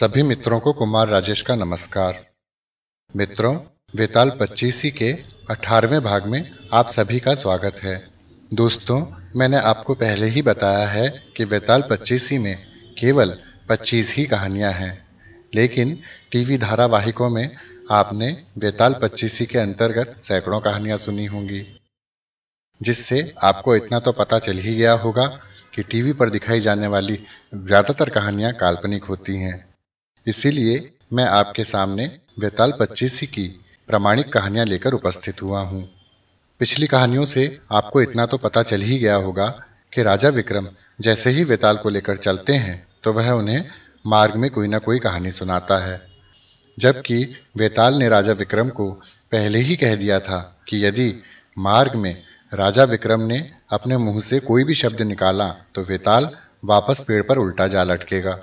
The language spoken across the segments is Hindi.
सभी मित्रों को कुमार राजेश का नमस्कार मित्रों वेताल पच्चीसी के अठारहवें भाग में आप सभी का स्वागत है दोस्तों मैंने आपको पहले ही बताया है कि वेताल पच्चीसी में केवल पच्चीस ही कहानियां हैं लेकिन टीवी धारावाहिकों में आपने बेताल पच्चीसी के अंतर्गत सैकड़ों कहानियां सुनी होंगी जिससे आपको इतना तो पता चल ही गया होगा कि टीवी पर दिखाई जाने वाली ज़्यादातर कहानियां काल्पनिक होती हैं इसीलिए मैं आपके सामने वेताल पच्चीसी की प्रामाणिक कहानियां लेकर उपस्थित हुआ हूं। पिछली कहानियों से आपको इतना तो पता चल ही गया होगा कि राजा विक्रम जैसे ही वेताल को लेकर चलते हैं तो वह उन्हें मार्ग में कोई ना कोई कहानी सुनाता है जबकि वेताल ने राजा विक्रम को पहले ही कह दिया था कि यदि मार्ग में राजा विक्रम ने अपने मुंह से कोई भी शब्द निकाला तो वेताल वापस पेड़ पर उल्टा जा लटकेगा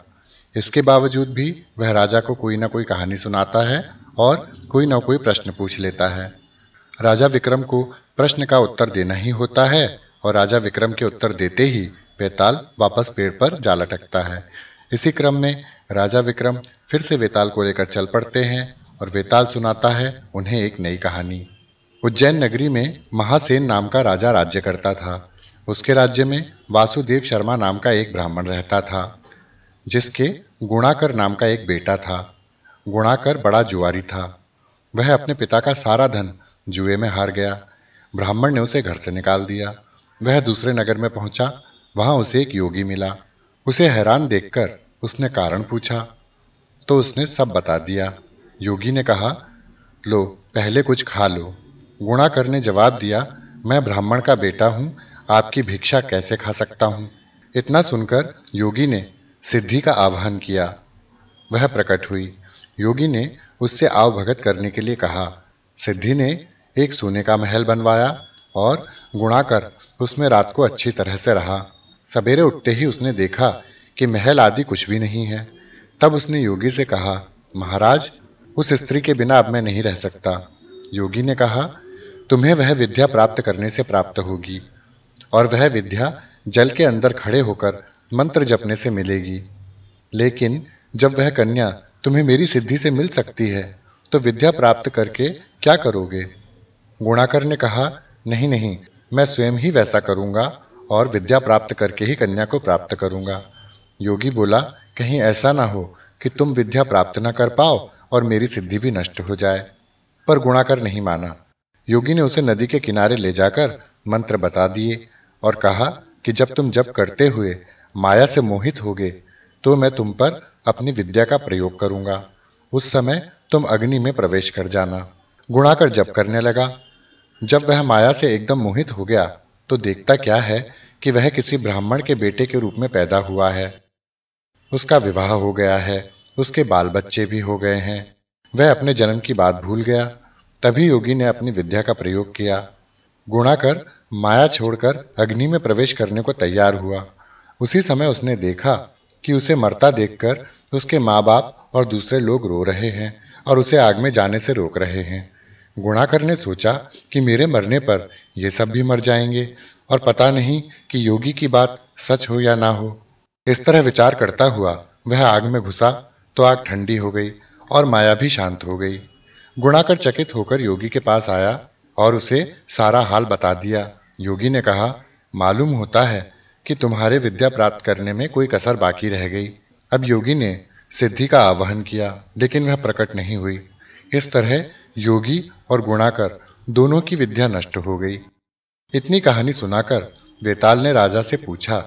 इसके बावजूद भी वह राजा को कोई ना कोई कहानी सुनाता है और कोई ना कोई प्रश्न पूछ लेता है राजा विक्रम को प्रश्न का उत्तर देना ही होता है और राजा विक्रम के उत्तर देते ही बेताल वापस पेड़ पर जा लटकता है इसी क्रम में राजा विक्रम फिर से वेताल को लेकर चल पड़ते हैं और वेताल सुनाता है उन्हें एक नई कहानी उज्जैन नगरी में महासेन नाम का राजा राज्य करता था उसके राज्य में वासुदेव शर्मा नाम का एक ब्राह्मण रहता था जिसके गुणाकर नाम का एक बेटा था गुणाकर बड़ा जुआरी था वह अपने पिता का सारा धन जुए में हार गया ब्राह्मण ने उसे घर से निकाल दिया वह दूसरे नगर में पहुंचा वहां उसे एक योगी मिला उसे हैरान देखकर उसने कारण पूछा तो उसने सब बता दिया योगी ने कहा लो पहले कुछ खा लो गुणाकर ने जवाब दिया मैं ब्राह्मण का बेटा हूँ आपकी भिक्षा कैसे खा सकता हूँ इतना सुनकर योगी ने सिद्धि का आह्वान किया वह प्रकट हुई योगी ने उससे आवभगत करने के लिए कहा सिद्धि ने एक सोने का महल बनवाया और गुणाकर उसमें रात को अच्छी तरह से रहा सवेरे उठते ही उसने देखा कि महल आदि कुछ भी नहीं है तब उसने योगी से कहा महाराज उस स्त्री के बिना अब मैं नहीं रह सकता योगी ने कहा तुम्हें वह विद्या प्राप्त करने से प्राप्त होगी और वह विद्या जल के अंदर खड़े होकर मंत्र जपने से मिलेगी लेकिन जब वह कन्या तुम्हें मेरी सिद्धि से मिल सकती है तो विद्या प्राप्त करके क्या करोगे गुणाकर ने कहा नहीं नहीं मैं स्वयं ही वैसा करूंगा और विद्या प्राप्त करके ही कन्या को प्राप्त करूंगा योगी बोला कहीं ऐसा ना हो कि तुम विद्या प्राप्त ना कर पाओ और मेरी सिद्धि भी नष्ट हो जाए पर गुणाकर नहीं माना योगी ने उसे नदी के किनारे ले जाकर मंत्र बता दिए और कहा कि जब तुम जब करते हुए माया से मोहित होगे तो मैं तुम पर अपनी विद्या का प्रयोग करूंगा उस समय तुम अग्नि में प्रवेश कर जाना गुणाकर जप करने लगा जब वह माया से एकदम मोहित हो गया तो देखता क्या है कि वह किसी ब्राह्मण के बेटे के रूप में पैदा हुआ है उसका विवाह हो गया है उसके बाल बच्चे भी हो गए हैं वह अपने जन्म की बात भूल गया तभी योगी ने अपनी विद्या का प्रयोग किया गुणाकर माया छोड़कर अग्नि में प्रवेश करने को तैयार हुआ उसी समय उसने देखा कि उसे मरता देखकर उसके माँ बाप और दूसरे लोग रो रहे हैं और उसे आग में जाने से रोक रहे हैं गुणाकर ने सोचा कि मेरे मरने पर ये सब भी मर जाएंगे और पता नहीं कि योगी की बात सच हो या ना हो इस तरह विचार करता हुआ वह आग में घुसा तो आग ठंडी हो गई और माया भी शांत हो गई गुणाकर चकित होकर योगी के पास आया और उसे सारा हाल बता दिया योगी ने कहा मालूम होता है कि तुम्हारे विद्या प्राप्त करने में कोई कसर बाकी रह गई अब योगी ने सिद्धि का आवाहन किया लेकिन वह प्रकट नहीं हुई इस तरह योगी और गुणाकर दोनों की विद्या नष्ट हो गई इतनी कहानी सुनाकर वेताल ने राजा से पूछा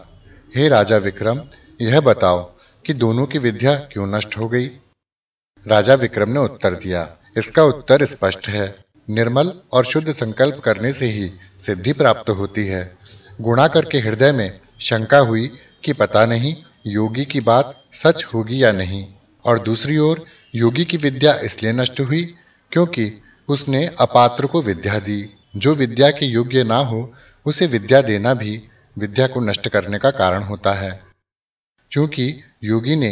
हे राजा विक्रम यह बताओ कि दोनों की विद्या क्यों नष्ट हो गई राजा विक्रम ने उत्तर दिया इसका उत्तर स्पष्ट है निर्मल और शुद्ध संकल्प करने से ही सिद्धि प्राप्त होती है गुणाकर के हृदय में शंका हुई कि पता नहीं योगी की बात सच होगी या नहीं और दूसरी ओर योगी की विद्या इसलिए नष्ट हुई क्योंकि उसने अपात्र को विद्या दी जो विद्या के योग्य ना हो उसे विद्या देना भी विद्या को नष्ट करने का कारण होता है क्योंकि योगी ने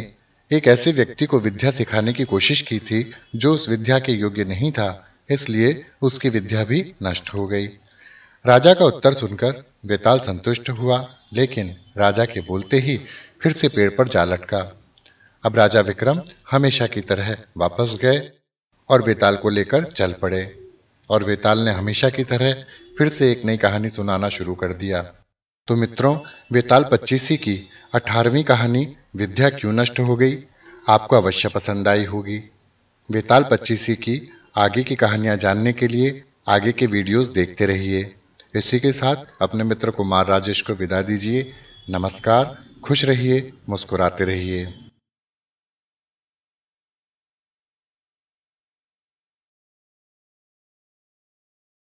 एक ऐसे व्यक्ति को विद्या सिखाने की कोशिश की थी जो उस विद्या के योग्य नहीं था इसलिए उसकी विद्या भी नष्ट हो गई राजा का उत्तर सुनकर बेताल संतुष्ट हुआ लेकिन राजा के बोलते ही फिर से पेड़ पर जा लटका अब राजा विक्रम हमेशा की तरह वापस गए और बेताल को लेकर चल पड़े और बेताल ने हमेशा की तरह फिर से एक नई कहानी सुनाना शुरू कर दिया तो मित्रों बेताल पच्चीसी की अठारहवीं कहानी विद्या क्यों नष्ट हो गई आपको अवश्य पसंद आई होगी बेताल पच्चीसी की आगे की कहानियाँ जानने के लिए आगे के वीडियोस देखते रहिए इसी के साथ अपने मित्र कुमार राजेश को विदा दीजिए नमस्कार खुश रहिए मुस्कुराते रहिए